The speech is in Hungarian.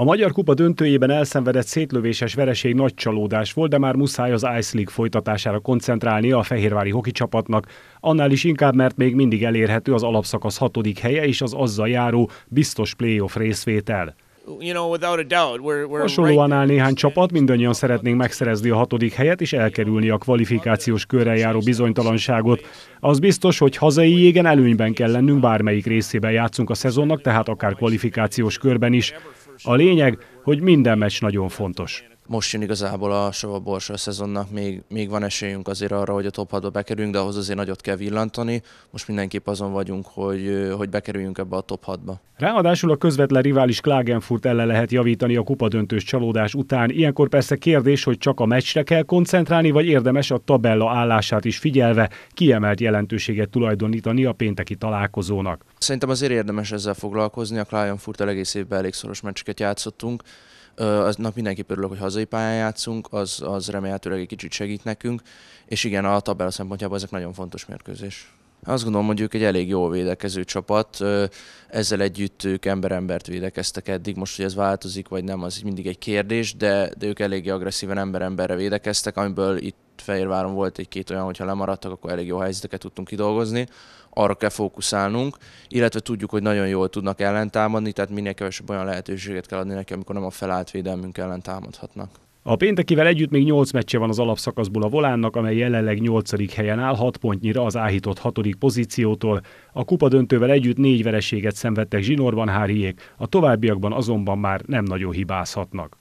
A Magyar Kupa döntőjében elszenvedett szétlövéses vereség nagy csalódás volt, de már muszáj az Ice League folytatására koncentrálnia a fehérvári hoki csapatnak, annál is inkább, mert még mindig elérhető az alapszakasz hatodik helye és az azzal járó biztos playoff részvétel. Hasonlóan áll néhány csapat, mindannyian szeretnénk megszerezni a hatodik helyet és elkerülni a kvalifikációs körrel járó bizonytalanságot. Az biztos, hogy hazai jégen előnyben kell lennünk, bármelyik részében játszunk a szezonnak, tehát akár kvalifikációs körben is. A lényeg, hogy minden meccs nagyon fontos most jön igazából a Sova szezonnak, még, még van esélyünk azért arra, hogy a top 6-ba bekerüljünk, de ahhoz azért nagyot kell villantani. Most mindenképp azon vagyunk, hogy, hogy bekerüljünk ebbe a top 6-ba. Ráadásul a közvetlen rivális Klagenfurt ellen lehet javítani a kupadöntős csalódás után. Ilyenkor persze kérdés, hogy csak a meccsre kell koncentrálni, vagy érdemes a tabella állását is figyelve kiemelt jelentőséget tulajdonítani a pénteki találkozónak. Szerintem azért érdemes ezzel foglalkozni, a Klagenfurt egész évben elég szoros meccseket játszottunk aznak mindenképp örülök, hogy hazai pályán játszunk, az, az remélhetőleg egy kicsit segít nekünk, és igen, a tabella szempontjából ezek nagyon fontos mérkőzés. Azt gondolom, hogy ők egy elég jól védekező csapat, ezzel együtt ők emberembert védekeztek eddig, most, hogy ez változik vagy nem, az mindig egy kérdés, de, de ők eléggé agresszíven emberemberre védekeztek, amiből itt Fehérváron volt egy-két olyan, hogyha lemaradtak, akkor elég jó helyzeteket tudtunk kidolgozni, arra kell fókuszálnunk, illetve tudjuk, hogy nagyon jól tudnak ellentámadni, tehát minél kevesebb olyan lehetőséget kell adni neki, amikor nem a felállt védelmünk ellen támadhatnak. A péntekivel együtt még 8 meccse van az alapszakaszból a Volánnak, amely jelenleg 8. helyen áll, 6 pontnyira az áhított 6. pozíciótól. A kupa döntővel együtt négy vereséget szenvedtek zsinórban háriék, a továbbiakban azonban már nem nagyon hibázhatnak.